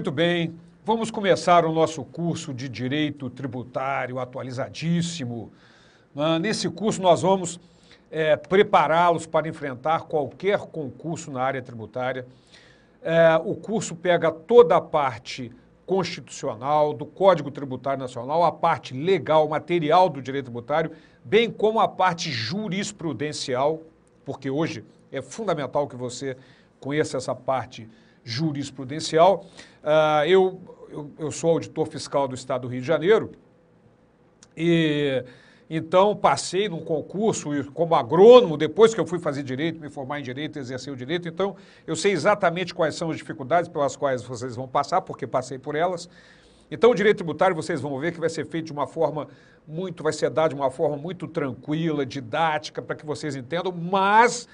Muito bem, vamos começar o nosso curso de Direito Tributário atualizadíssimo. Ah, nesse curso, nós vamos é, prepará-los para enfrentar qualquer concurso na área tributária. É, o curso pega toda a parte constitucional do Código Tributário Nacional, a parte legal, material do direito tributário, bem como a parte jurisprudencial, porque hoje é fundamental que você conheça essa parte jurisprudencial jurisprudencial. Uh, ah, eu, eu, eu, sou auditor fiscal do Estado do Rio de Janeiro e então passei num concurso como agrônomo, depois que eu fui fazer direito, me formar em direito, exercer o direito, então eu sei exatamente quais são as dificuldades pelas quais vocês vão passar, porque passei por elas. Então, o direito tributário, vocês vão ver que vai ser feito de uma forma muito, vai ser dado de uma forma muito tranquila, didática, para que vocês entendam, mas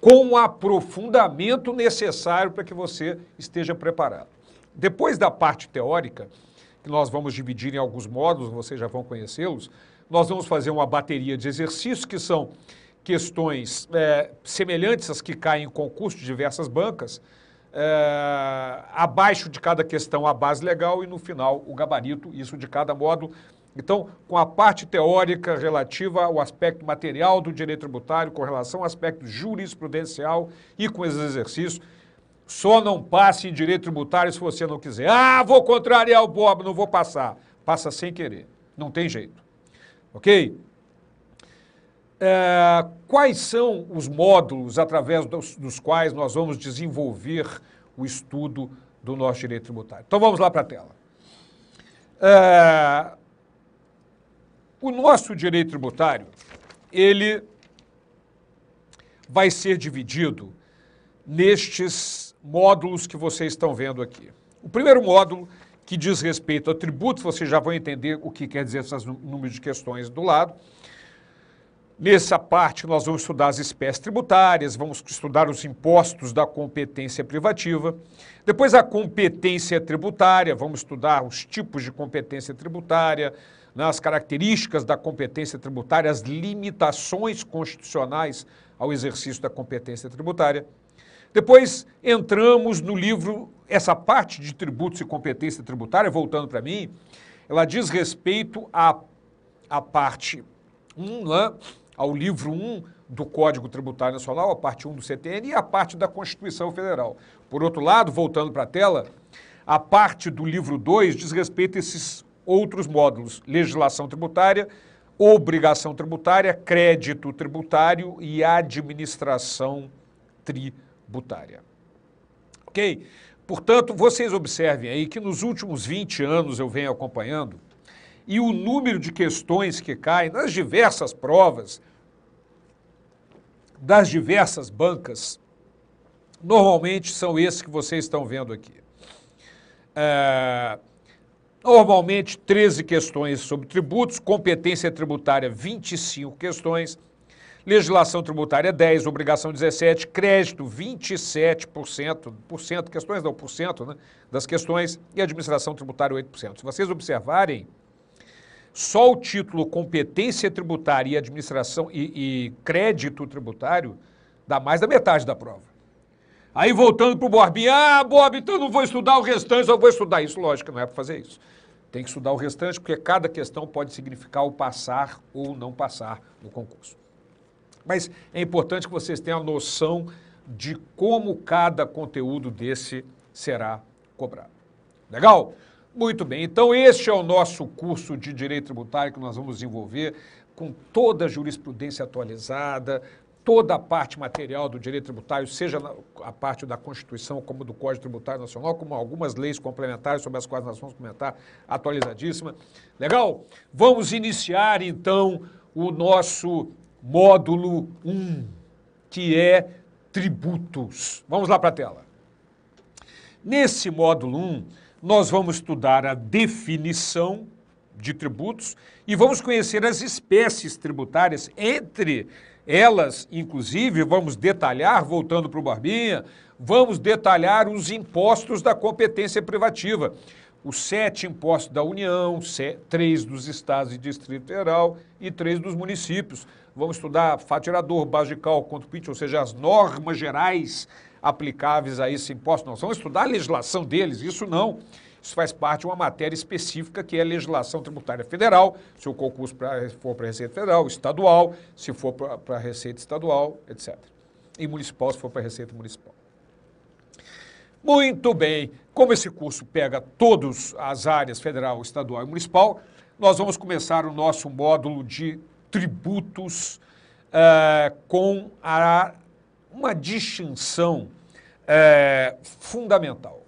com o aprofundamento necessário para que você esteja preparado. Depois da parte teórica, que nós vamos dividir em alguns módulos, vocês já vão conhecê-los, nós vamos fazer uma bateria de exercícios que são questões é, semelhantes às que caem em concurso de diversas bancas, é, abaixo de cada questão a base legal e no final o gabarito, isso de cada módulo. Então, com a parte teórica relativa ao aspecto material do direito tributário, com relação ao aspecto jurisprudencial e com esses exercícios, só não passe em direito tributário se você não quiser. Ah, vou contrariar o Bob, não vou passar. Passa sem querer. Não tem jeito. Ok? É, quais são os módulos através dos, dos quais nós vamos desenvolver o estudo do nosso direito tributário? Então vamos lá para a tela. É, o nosso direito tributário, ele vai ser dividido nestes módulos que vocês estão vendo aqui. O primeiro módulo, que diz respeito a tributo, vocês já vão entender o que quer dizer esses números de questões do lado. Nessa parte, nós vamos estudar as espécies tributárias, vamos estudar os impostos da competência privativa. Depois, a competência tributária, vamos estudar os tipos de competência tributária, nas características da competência tributária, as limitações constitucionais ao exercício da competência tributária. Depois entramos no livro, essa parte de tributos e competência tributária, voltando para mim, ela diz respeito à, à parte 1, né, ao livro 1 do Código Tributário Nacional, a parte 1 do CTN e a parte da Constituição Federal. Por outro lado, voltando para a tela, a parte do livro 2 diz respeito a esses outros módulos: legislação tributária, obrigação tributária, crédito tributário e administração tributária. Ok? Portanto, vocês observem aí que nos últimos 20 anos eu venho acompanhando e o número de questões que caem nas diversas provas das diversas bancas normalmente são esses que vocês estão vendo aqui. É... Normalmente, 13 questões sobre tributos, competência tributária, 25 questões, legislação tributária, 10, obrigação, 17, crédito, 27%, por cento, questões não, por cento, né, das questões, e administração tributária, 8%. Se vocês observarem, só o título competência tributária e administração e, e crédito tributário dá mais da metade da prova. Aí voltando para o Borbinha, ah, Bob, então eu não vou estudar o restante, eu vou estudar isso. Lógico, não é para fazer isso. Tem que estudar o restante, porque cada questão pode significar o passar ou não passar no concurso. Mas é importante que vocês tenham a noção de como cada conteúdo desse será cobrado. Legal? Muito bem, então este é o nosso curso de Direito Tributário que nós vamos desenvolver com toda a jurisprudência atualizada, toda a parte material do direito tributário, seja a parte da Constituição, como do Código Tributário Nacional, como algumas leis complementares sobre as quais nós vamos comentar, atualizadíssima. Legal? Vamos iniciar então o nosso módulo 1, que é tributos. Vamos lá para a tela. Nesse módulo 1, nós vamos estudar a definição de tributos e vamos conhecer as espécies tributárias entre elas, inclusive, vamos detalhar, voltando para o Barbinha, vamos detalhar os impostos da competência privativa. Os sete impostos da União, três dos estados e distrito federal e três dos municípios. Vamos estudar fatirador, base de cálculo, quanto ou seja, as normas gerais aplicáveis a esse imposto. Não, vamos estudar a legislação deles, isso Não isso faz parte de uma matéria específica que é a legislação tributária federal, se o concurso pra, for para a Receita Federal, estadual, se for para a Receita Estadual, etc. E municipal, se for para a Receita Municipal. Muito bem, como esse curso pega todas as áreas, federal, estadual e municipal, nós vamos começar o nosso módulo de tributos uh, com a, uma distinção uh, fundamental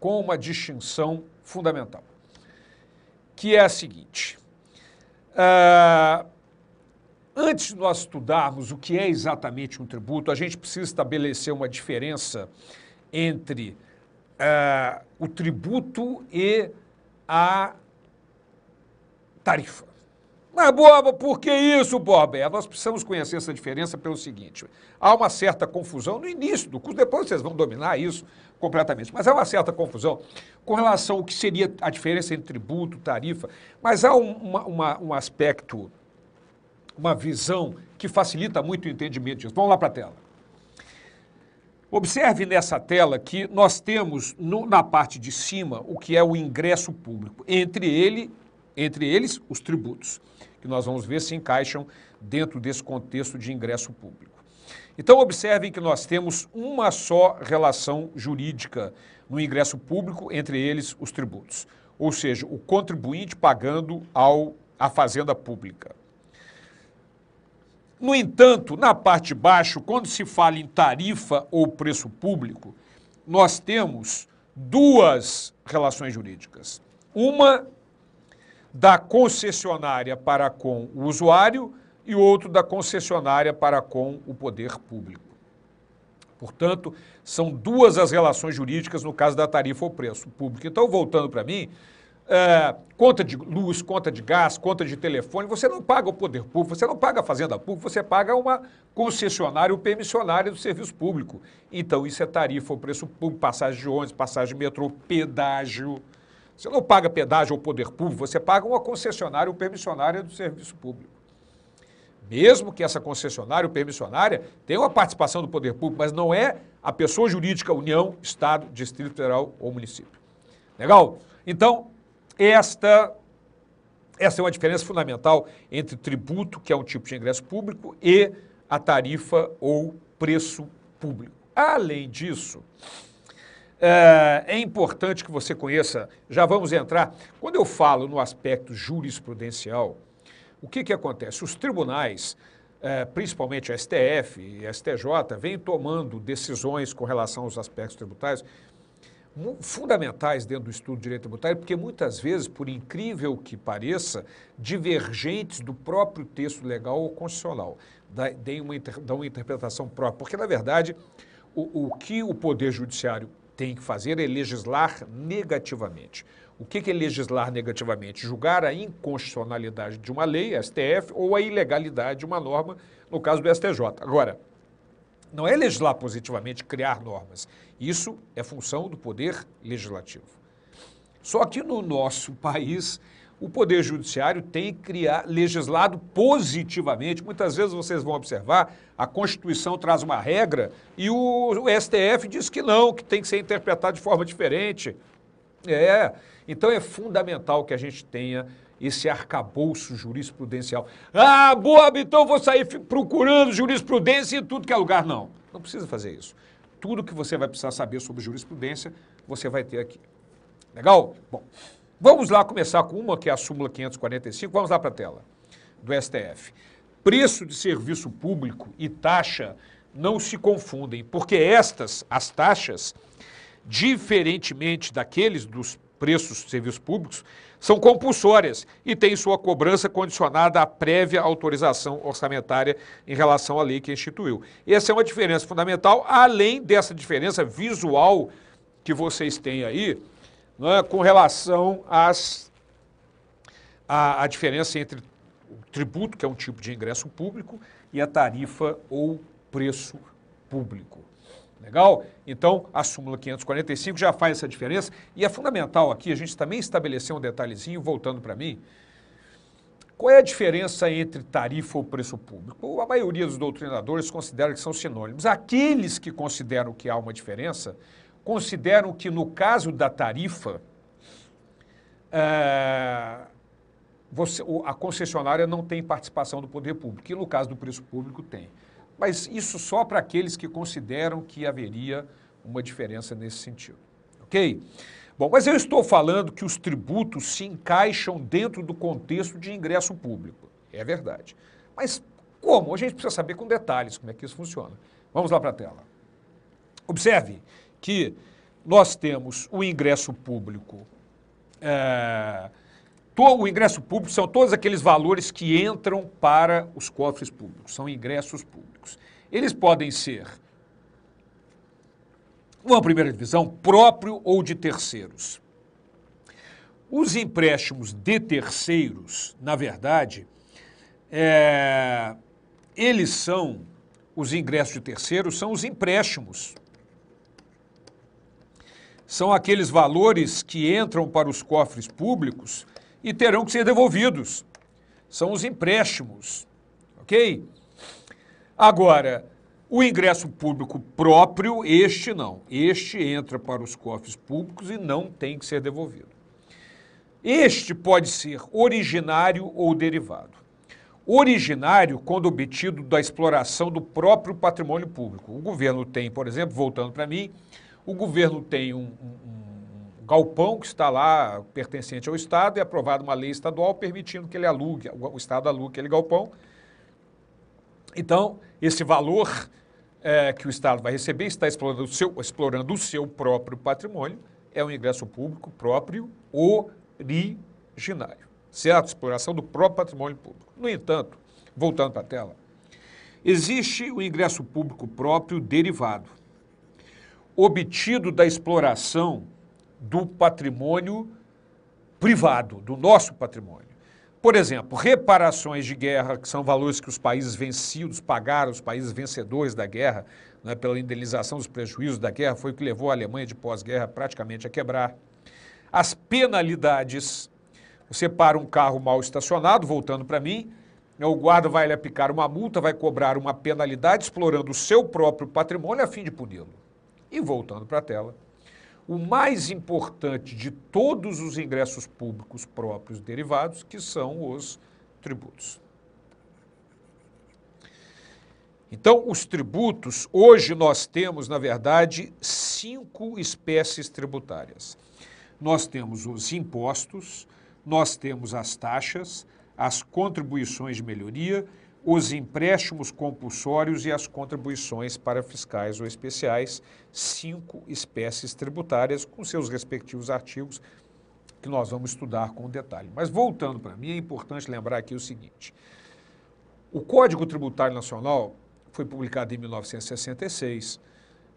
com uma distinção fundamental, que é a seguinte. Uh, antes de nós estudarmos o que é exatamente um tributo, a gente precisa estabelecer uma diferença entre uh, o tributo e a tarifa. Mas, Boba, por que isso, Boba? É, nós precisamos conhecer essa diferença pelo seguinte: há uma certa confusão no início do curso, depois vocês vão dominar isso, completamente. Mas há uma certa confusão com relação ao que seria a diferença entre tributo, tarifa. Mas há um, uma, um aspecto, uma visão que facilita muito o entendimento disso. Vamos lá para a tela. Observe nessa tela que nós temos no, na parte de cima o que é o ingresso público. Entre ele, entre eles, os tributos, que nós vamos ver se encaixam dentro desse contexto de ingresso público. Então, observem que nós temos uma só relação jurídica no ingresso público, entre eles os tributos, ou seja, o contribuinte pagando ao, à fazenda pública. No entanto, na parte de baixo, quando se fala em tarifa ou preço público, nós temos duas relações jurídicas. Uma da concessionária para com o usuário e outro da concessionária para com o poder público. Portanto, são duas as relações jurídicas no caso da tarifa ou preço público. Então, voltando para mim, é, conta de luz, conta de gás, conta de telefone, você não paga o poder público, você não paga a fazenda pública, você paga uma concessionária ou permissionária do serviço público. Então, isso é tarifa ou preço público, passagem de ônibus, passagem de metrô, pedágio. Você não paga pedágio ao poder público, você paga uma concessionária ou permissionária do serviço público mesmo que essa concessionária ou permissionária tenha uma participação do poder público, mas não é a pessoa jurídica União, Estado, Distrito Federal ou município. Legal? Então, esta, essa é uma diferença fundamental entre tributo, que é um tipo de ingresso público, e a tarifa ou preço público. Além disso, eh, é importante que você conheça, já vamos entrar. Quando eu falo no aspecto jurisprudencial, o que, que acontece? Os tribunais, eh, principalmente a STF e a STJ, vêm tomando decisões com relação aos aspectos tributários fundamentais dentro do estudo de direito tributário, porque muitas vezes, por incrível que pareça, divergentes do próprio texto legal ou constitucional, dão uma, uma interpretação própria. Porque, na verdade, o, o que o Poder Judiciário tem que fazer é legislar negativamente. O que é legislar negativamente? Julgar a inconstitucionalidade de uma lei, STF, ou a ilegalidade de uma norma, no caso do STJ. Agora, não é legislar positivamente, criar normas. Isso é função do poder legislativo. Só que no nosso país, o Poder Judiciário tem criar, legislado positivamente. Muitas vezes vocês vão observar, a Constituição traz uma regra e o, o STF diz que não, que tem que ser interpretado de forma diferente. É, então é fundamental que a gente tenha esse arcabouço jurisprudencial. Ah, Bob, então vou sair procurando jurisprudência em tudo que é lugar. Não, não precisa fazer isso. Tudo que você vai precisar saber sobre jurisprudência, você vai ter aqui. Legal? Bom, Vamos lá começar com uma, que é a súmula 545. Vamos lá para a tela do STF. Preço de serviço público e taxa não se confundem, porque estas, as taxas, diferentemente daqueles dos preços de serviços públicos, são compulsórias e têm sua cobrança condicionada à prévia autorização orçamentária em relação à lei que instituiu. Essa é uma diferença fundamental, além dessa diferença visual que vocês têm aí, é, com relação às, à, à diferença entre o tributo, que é um tipo de ingresso público, e a tarifa ou preço público. Legal? Então, a súmula 545 já faz essa diferença e é fundamental aqui a gente também estabelecer um detalhezinho, voltando para mim. Qual é a diferença entre tarifa ou preço público? A maioria dos doutrinadores considera que são sinônimos. Aqueles que consideram que há uma diferença consideram que, no caso da tarifa, é, você, a concessionária não tem participação do poder público, e no caso do preço público tem. Mas isso só para aqueles que consideram que haveria uma diferença nesse sentido. Ok? Bom, mas eu estou falando que os tributos se encaixam dentro do contexto de ingresso público. É verdade. Mas como? A gente precisa saber com detalhes como é que isso funciona. Vamos lá para a tela. Observe que nós temos o ingresso público. É, o ingresso público são todos aqueles valores que entram para os cofres públicos, são ingressos públicos. Eles podem ser, uma primeira divisão, próprio ou de terceiros. Os empréstimos de terceiros, na verdade, é, eles são, os ingressos de terceiros, são os empréstimos são aqueles valores que entram para os cofres públicos e terão que ser devolvidos. São os empréstimos, ok? Agora, o ingresso público próprio, este não. Este entra para os cofres públicos e não tem que ser devolvido. Este pode ser originário ou derivado. Originário quando obtido da exploração do próprio patrimônio público. O governo tem, por exemplo, voltando para mim, o governo tem um, um, um galpão que está lá pertencente ao Estado e é aprovada uma lei estadual permitindo que ele alugue, o Estado alugue aquele galpão. Então, esse valor é, que o Estado vai receber está explorando o, seu, explorando o seu próprio patrimônio, é um ingresso público próprio originário, certo? Exploração do próprio patrimônio público. No entanto, voltando para a tela, existe o ingresso público próprio derivado, obtido da exploração do patrimônio privado, do nosso patrimônio. Por exemplo, reparações de guerra, que são valores que os países vencidos pagaram, os países vencedores da guerra, né, pela indenização dos prejuízos da guerra, foi o que levou a Alemanha de pós-guerra praticamente a quebrar. As penalidades. Você para um carro mal estacionado, voltando para mim, né, o guarda vai lhe aplicar uma multa, vai cobrar uma penalidade, explorando o seu próprio patrimônio a fim de puni-lo. E voltando para a tela, o mais importante de todos os ingressos públicos próprios derivados, que são os tributos. Então, os tributos, hoje nós temos, na verdade, cinco espécies tributárias. Nós temos os impostos, nós temos as taxas, as contribuições de melhoria, os empréstimos compulsórios e as contribuições para fiscais ou especiais, cinco espécies tributárias, com seus respectivos artigos, que nós vamos estudar com detalhe. Mas voltando para mim, é importante lembrar aqui o seguinte: o Código Tributário Nacional foi publicado em 1966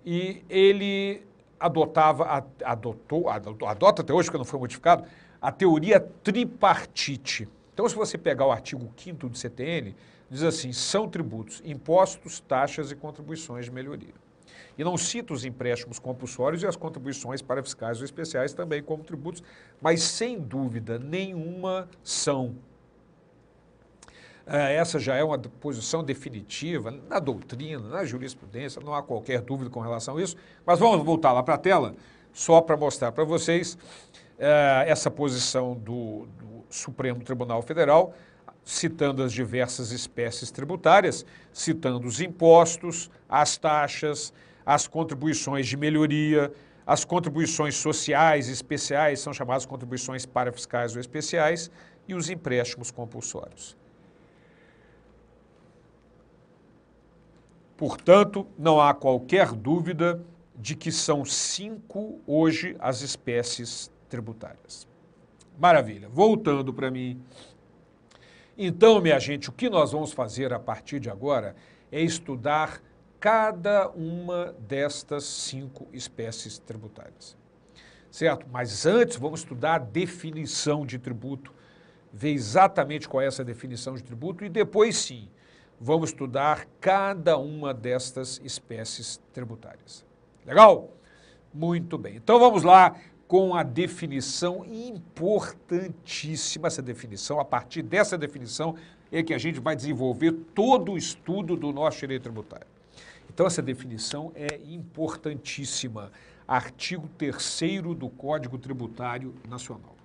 e ele adotava, adotou, adota até hoje, porque não foi modificado, a teoria tripartite. Então, se você pegar o artigo 5 do CTN, diz assim: são tributos, impostos, taxas e contribuições de melhoria. E não cita os empréstimos compulsórios e as contribuições para fiscais ou especiais também como tributos, mas sem dúvida nenhuma são. Ah, essa já é uma posição definitiva na doutrina, na jurisprudência, não há qualquer dúvida com relação a isso. Mas vamos voltar lá para a tela, só para mostrar para vocês ah, essa posição do, do Supremo Tribunal Federal citando as diversas espécies tributárias, citando os impostos, as taxas, as contribuições de melhoria, as contribuições sociais especiais, são chamadas contribuições parafiscais ou especiais, e os empréstimos compulsórios. Portanto, não há qualquer dúvida de que são cinco hoje as espécies tributárias. Maravilha. Voltando para mim. Então, minha gente, o que nós vamos fazer a partir de agora é estudar cada uma destas cinco espécies tributárias. Certo? Mas antes vamos estudar a definição de tributo, ver exatamente qual é essa definição de tributo e depois sim vamos estudar cada uma destas espécies tributárias. Legal? Muito bem. Então vamos lá com a definição importantíssima, essa definição, a partir dessa definição é que a gente vai desenvolver todo o estudo do nosso direito tributário. Então, essa definição é importantíssima. Artigo 3 do Código Tributário Nacional.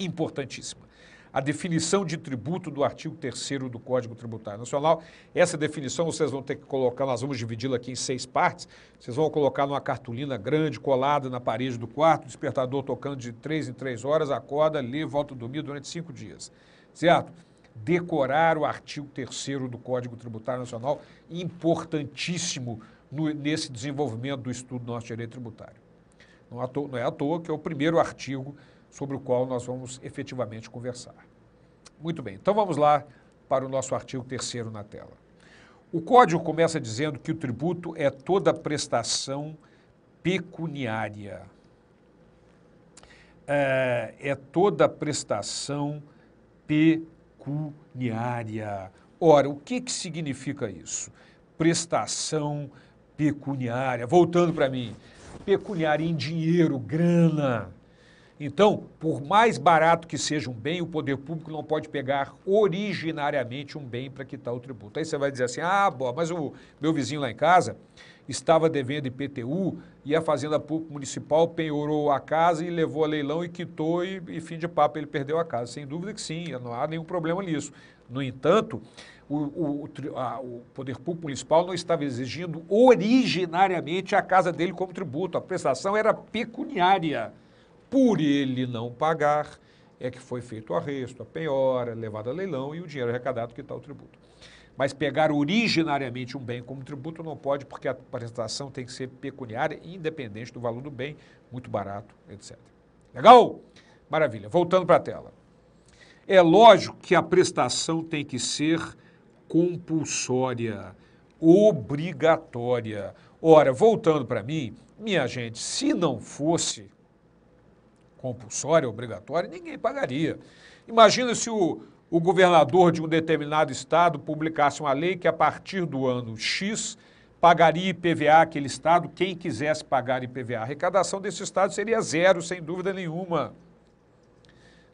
Importantíssima a definição de tributo do artigo 3 do Código Tributário Nacional. Essa definição vocês vão ter que colocar, nós vamos dividi-la aqui em seis partes, vocês vão colocar numa cartolina grande, colada na parede do quarto, despertador tocando de três em três horas, acorda, lê, volta a dormir durante cinco dias. Certo? Decorar o artigo 3 do Código Tributário Nacional, importantíssimo no, nesse desenvolvimento do estudo do nosso direito tributário. Não, é à é toa que é o primeiro artigo sobre o qual nós vamos efetivamente conversar. Muito bem, então vamos lá para o nosso artigo terceiro na tela. O código começa dizendo que o tributo é toda prestação pecuniária. É, é toda prestação pecuniária. Ora, o que, que significa isso? Prestação pecuniária. Voltando para mim, pecuniária em dinheiro, grana. Então, por mais barato que seja um bem, o poder público não pode pegar originariamente um bem para quitar o tributo. Aí você vai dizer assim: ah, boa, mas o meu vizinho lá em casa estava devendo IPTU e a Fazenda Pública Municipal penhorou a casa e levou a leilão e quitou e, e fim de papo, ele perdeu a casa. Sem dúvida que sim, não há nenhum problema nisso. No entanto, o, o, a, o, Poder Público Municipal não estava exigindo originariamente a casa dele como tributo. A prestação era pecuniária. Por ele não pagar, é que foi feito o arresto, a penhora, levado a leilão e o dinheiro arrecadado que está o tributo. Mas pegar originariamente um bem como tributo não pode, porque a prestação tem que ser pecuniária, independente do valor do bem, muito barato, etc. Legal? Maravilha. Voltando para a tela. É lógico que a prestação tem que ser compulsória, obrigatória. Ora, voltando para mim, minha gente, se não fosse, compulsória, obrigatória, ninguém pagaria. Imagina se o, o governador de um determinado estado publicasse uma lei que a partir do ano X pagaria IPVA aquele estado, quem quisesse pagar IPVA. A arrecadação desse estado seria zero, sem dúvida nenhuma.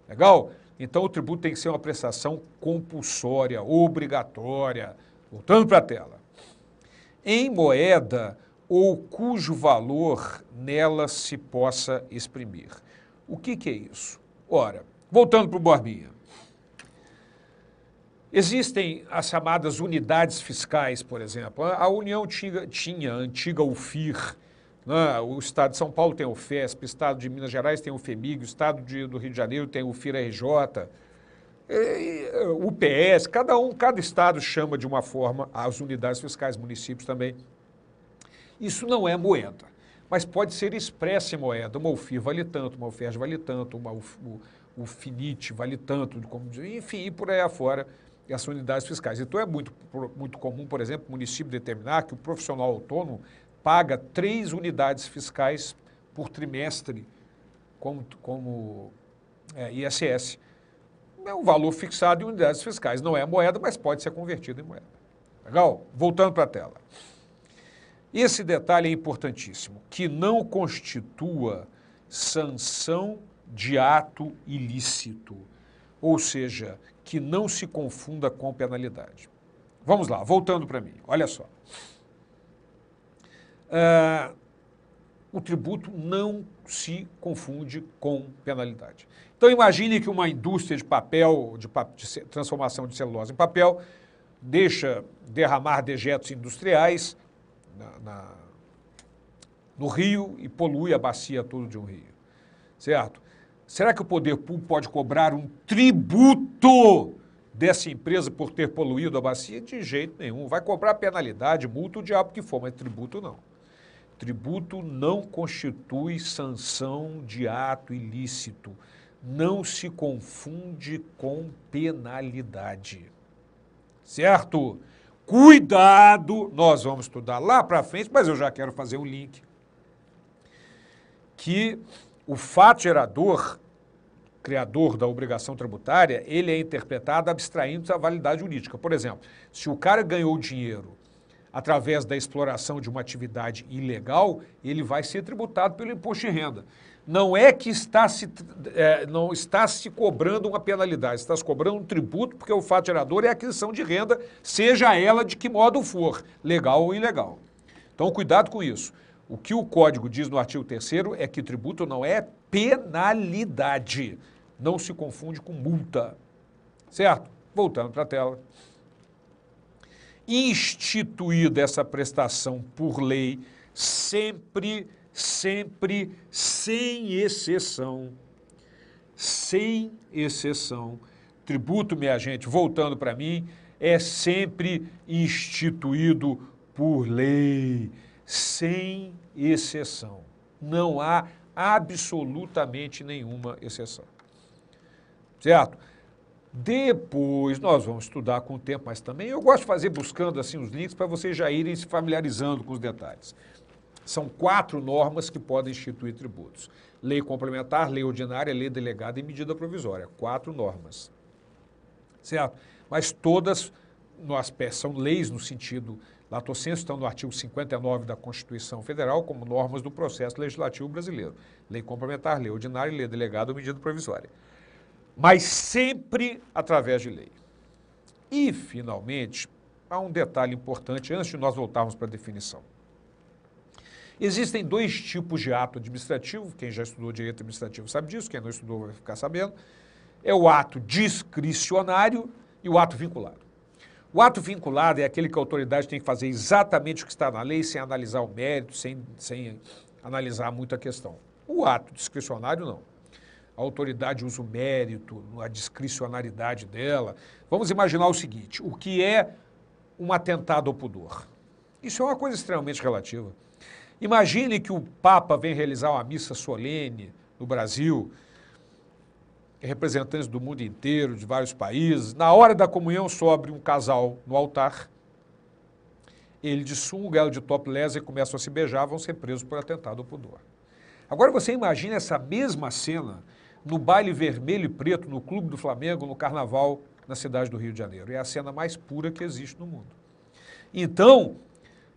Legal? Então o tributo tem que ser uma prestação compulsória, obrigatória. Voltando para a tela. Em moeda ou cujo valor nela se possa exprimir. O que, que é isso? Ora, voltando para o Borbinha. Existem as chamadas unidades fiscais, por exemplo. A União tinha, tinha a antiga UFIR, né? o Estado de São Paulo tem o FESP, o Estado de Minas Gerais tem o FEMIG, o Estado de, do Rio de Janeiro tem o FIR-RJ, o PS, cada um, cada Estado chama de uma forma as unidades fiscais, municípios também. Isso não é moeda mas pode ser expressa em moeda. Uma UFIR vale tanto, uma UFERJ vale tanto, uma UF, o, o FINIT vale tanto, como, enfim, e por aí afora, as unidades fiscais. Então é muito, muito comum, por exemplo, o município determinar que o profissional autônomo paga três unidades fiscais por trimestre como, como é, ISS. É um valor fixado em unidades fiscais. Não é moeda, mas pode ser convertido em moeda. Legal? Voltando para a tela. Esse detalhe é importantíssimo, que não constitua sanção de ato ilícito, ou seja, que não se confunda com penalidade. Vamos lá, voltando para mim, olha só. Uh, o tributo não se confunde com penalidade. Então imagine que uma indústria de papel, de, de transformação de celulose em papel, deixa derramar dejetos industriais na, na, no rio e polui a bacia toda de um rio. Certo? Será que o poder público pode cobrar um tributo dessa empresa por ter poluído a bacia? De jeito nenhum. Vai cobrar penalidade, multa, o diabo que for, mas tributo não. Tributo não constitui sanção de ato ilícito. Não se confunde com penalidade. Certo? Cuidado, nós vamos estudar lá para frente, mas eu já quero fazer um link. Que o fato gerador, criador da obrigação tributária, ele é interpretado abstraindo a validade jurídica. Por exemplo, se o cara ganhou dinheiro através da exploração de uma atividade ilegal, ele vai ser tributado pelo imposto de renda não é que está se, é, não está se cobrando uma penalidade, está se cobrando um tributo, porque o fato gerador é a aquisição de renda, seja ela de que modo for, legal ou ilegal. Então, cuidado com isso. O que o código diz no artigo 3 é que tributo não é penalidade. Não se confunde com multa. Certo? Voltando para a tela. Instituída essa prestação por lei, sempre sempre, sem exceção, sem exceção, tributo, minha gente, voltando para mim, é sempre instituído por lei, sem exceção. Não há absolutamente nenhuma exceção. Certo? Depois nós vamos estudar com o tempo, mas também eu gosto de fazer buscando assim os links para vocês já irem se familiarizando com os detalhes. São quatro normas que podem instituir tributos: lei complementar, lei ordinária, lei delegada e medida provisória. Quatro normas. Certo? Mas todas no aspecto, são leis no sentido lato sensu, estão no artigo 59 da Constituição Federal como normas do processo legislativo brasileiro. Lei complementar, lei ordinária, lei delegada ou medida provisória. Mas sempre através de lei. E, finalmente, há um detalhe importante antes de nós voltarmos para a definição. Existem dois tipos de ato administrativo, quem já estudou direito administrativo sabe disso, quem não estudou vai ficar sabendo. É o ato discricionário e o ato vinculado. O ato vinculado é aquele que a autoridade tem que fazer exatamente o que está na lei, sem analisar o mérito, sem, sem analisar muito a questão. O ato discricionário, não. A autoridade usa o mérito, a discricionariedade dela. Vamos imaginar o seguinte: o que é um atentado ao pudor? Isso é uma coisa extremamente relativa. Imagine que o Papa vem realizar uma missa solene no Brasil, representantes do mundo inteiro, de vários países. Na hora da comunhão sobe um casal no altar, ele de sunga, ela de topless e começam a se beijar, vão ser presos por atentado ao pudor. Agora você imagina essa mesma cena no baile vermelho e preto, no Clube do Flamengo, no Carnaval, na cidade do Rio de Janeiro. É a cena mais pura que existe no mundo. Então,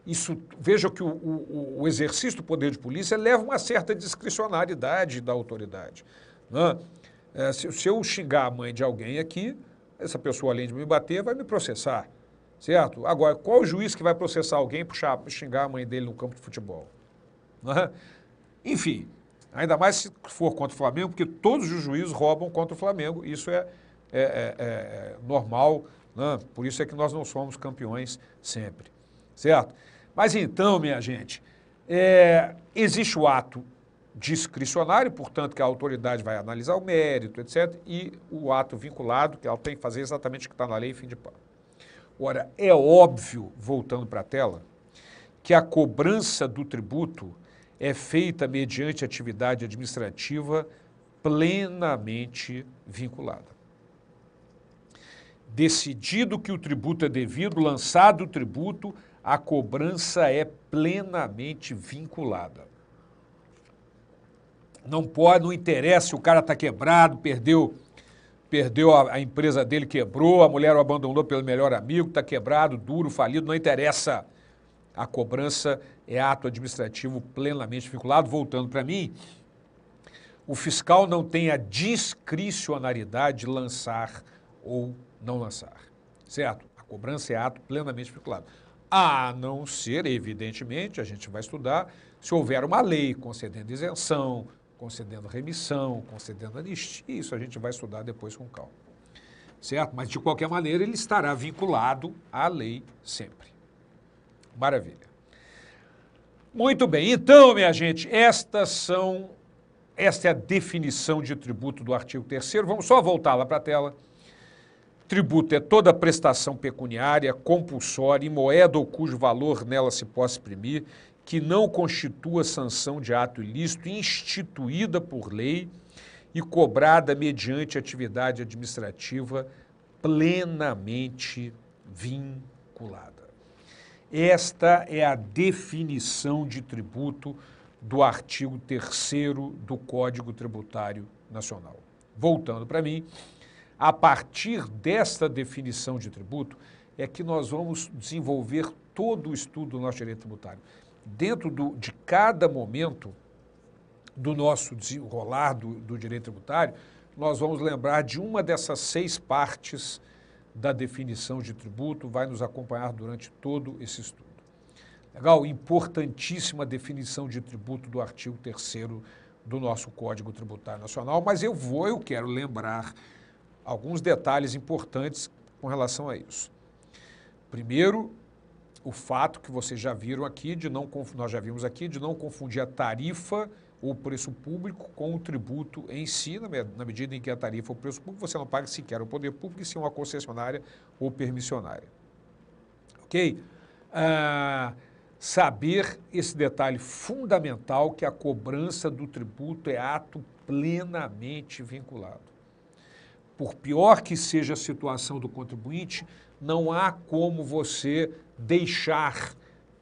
isso, veja que o, o, o exercício do poder de polícia leva uma certa discricionariedade da autoridade. Né? É, se, se eu xingar a mãe de alguém aqui, essa pessoa, além de me bater, vai me processar. Certo? Agora, qual juiz que vai processar alguém por xingar a mãe dele no campo de futebol? Né? Enfim, ainda mais se for contra o Flamengo, porque todos os juízes roubam contra o Flamengo. Isso é, é, é, é, é normal, né? por isso é que nós não somos campeões sempre. Certo? Mas então, minha gente, é, existe o ato discricionário, portanto, que a autoridade vai analisar o mérito, etc., e o ato vinculado, que ela tem que fazer exatamente o que está na lei, fim de papo. Ora, é óbvio, voltando para a tela, que a cobrança do tributo é feita mediante atividade administrativa plenamente vinculada. Decidido que o tributo é devido, lançado o tributo, a cobrança é plenamente vinculada. Não pode, não interessa se o cara está quebrado, perdeu perdeu a, a, empresa dele, quebrou, a mulher o abandonou pelo melhor amigo, está quebrado, duro, falido, não interessa. A cobrança é ato administrativo plenamente vinculado. Voltando para mim, o fiscal não tem a discricionariedade de lançar ou não lançar. Certo? A cobrança é ato plenamente vinculado. A não ser, evidentemente, a gente vai estudar se houver uma lei concedendo isenção, concedendo remissão, concedendo anistia. Isso a gente vai estudar depois com calma. Certo? Mas, de qualquer maneira, ele estará vinculado à lei sempre. Maravilha. Muito bem. Então, minha gente, estas são. Esta é a definição de tributo do artigo 3. Vamos só voltar lá para a tela. Tributo é toda prestação pecuniária, compulsória e moeda ou cujo valor nela se possa imprimir, que não constitua sanção de ato ilícito instituída por lei e cobrada mediante atividade administrativa plenamente vinculada. Esta é a definição de tributo do artigo 3 do Código Tributário Nacional. Voltando para mim, a partir desta definição de tributo, é que nós vamos desenvolver todo o estudo do nosso direito tributário. Dentro do, de cada momento do nosso desenrolar do, do direito tributário, nós vamos lembrar de uma dessas seis partes da definição de tributo, vai nos acompanhar durante todo esse estudo. Legal? Importantíssima definição de tributo do artigo 3 do nosso Código Tributário Nacional, mas eu vou, eu quero lembrar alguns detalhes importantes com relação a isso. Primeiro, o fato que vocês já viram aqui, de não, nós já vimos aqui, de não confundir a tarifa ou preço público com o tributo em si, na medida em que a tarifa é ou preço público você não paga sequer o poder público, e sim uma concessionária ou permissionária. Ok? Ah, saber esse detalhe fundamental que a cobrança do tributo é ato plenamente vinculado por pior que seja a situação do contribuinte, não há como você deixar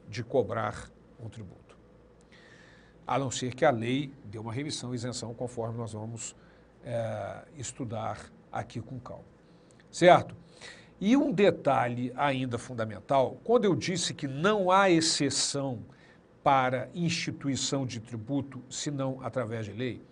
de cobrar um tributo. A não ser que a lei dê uma remissão isenção, conforme nós vamos é, estudar aqui com calma. Certo? E um detalhe ainda fundamental: quando eu disse que não há exceção para instituição de tributo senão através de lei,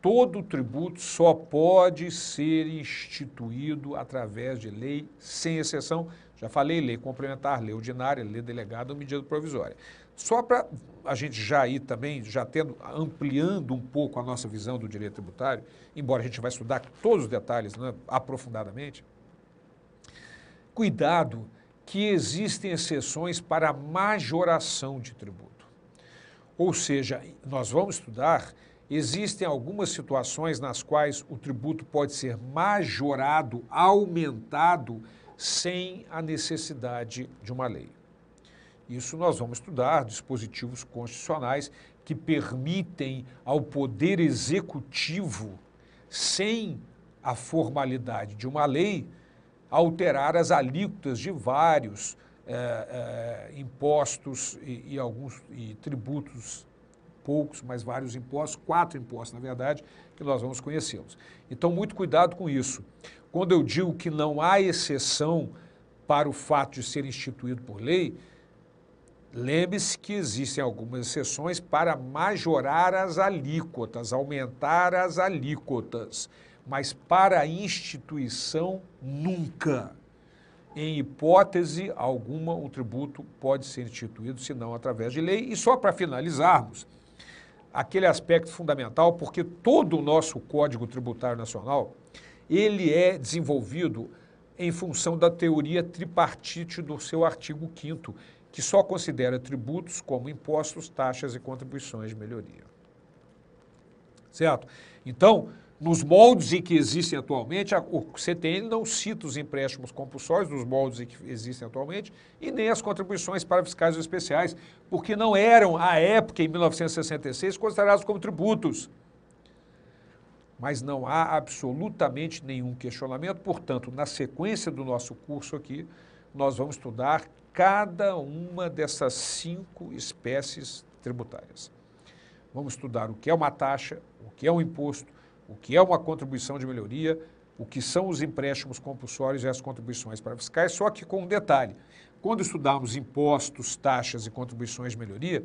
todo tributo só pode ser instituído através de lei, sem exceção. Já falei, lei complementar, lei ordinária, lei delegada ou medida provisória. Só para a gente já ir também, já tendo, ampliando um pouco a nossa visão do direito tributário, embora a gente vai estudar todos os detalhes né, aprofundadamente, cuidado que existem exceções para majoração de tributo. Ou seja, nós vamos estudar Existem algumas situações nas quais o tributo pode ser majorado, aumentado, sem a necessidade de uma lei. Isso nós vamos estudar, dispositivos constitucionais que permitem ao Poder Executivo, sem a formalidade de uma lei, alterar as alíquotas de vários eh, eh, impostos e, e alguns e tributos poucos, mas vários impostos, quatro impostos, na verdade, que nós vamos conhecê-los. Então, muito cuidado com isso. Quando eu digo que não há exceção para o fato de ser instituído por lei, lembre-se que existem algumas exceções para majorar as alíquotas, aumentar as alíquotas, mas para a instituição, nunca. Em hipótese alguma, um tributo pode ser instituído, senão através de lei. E só para finalizarmos, aquele aspecto fundamental, porque todo o nosso Código Tributário Nacional, ele é desenvolvido em função da teoria tripartite do seu artigo 5 que só considera tributos como impostos, taxas e contribuições de melhoria. Certo? Então, nos moldes em que existem atualmente, a, o CTN não cita os empréstimos compulsórios nos moldes em que existem atualmente e nem as contribuições para fiscais especiais, porque não eram, à época, em 1966, considerados como tributos. Mas não há absolutamente nenhum questionamento, portanto, na sequência do nosso curso aqui, nós vamos estudar cada uma dessas cinco espécies tributárias. Vamos estudar o que é uma taxa, o que é um imposto, o que é uma contribuição de melhoria, o que são os empréstimos compulsórios e as contribuições para fiscais, só que com um detalhe. Quando estudarmos impostos, taxas e contribuições de melhoria,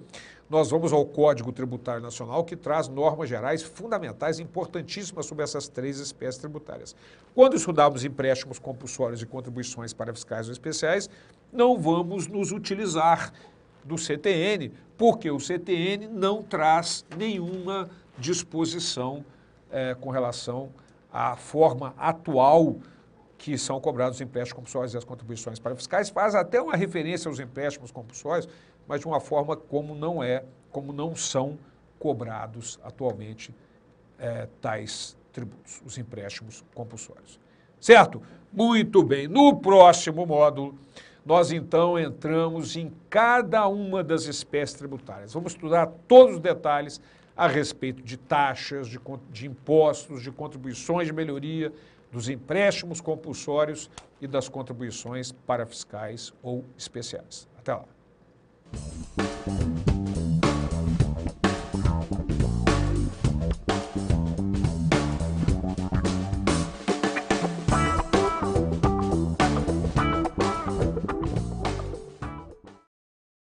nós vamos ao Código Tributário Nacional, que traz normas gerais fundamentais, importantíssimas sobre essas três espécies tributárias. Quando estudarmos empréstimos compulsórios e contribuições para fiscais ou especiais, não vamos nos utilizar do CTN, porque o CTN não traz nenhuma disposição é, com relação à forma atual que são cobrados os empréstimos compulsórios e as contribuições para fiscais, faz até uma referência aos empréstimos compulsórios, mas de uma forma como não é, como não são cobrados atualmente é, tais tributos, os empréstimos compulsórios. Certo? Muito bem. No próximo módulo, nós então entramos em cada uma das espécies tributárias. Vamos estudar todos os detalhes a respeito de taxas, de, de impostos, de contribuições de melhoria, dos empréstimos compulsórios e das contribuições parafiscais ou especiais. Até lá.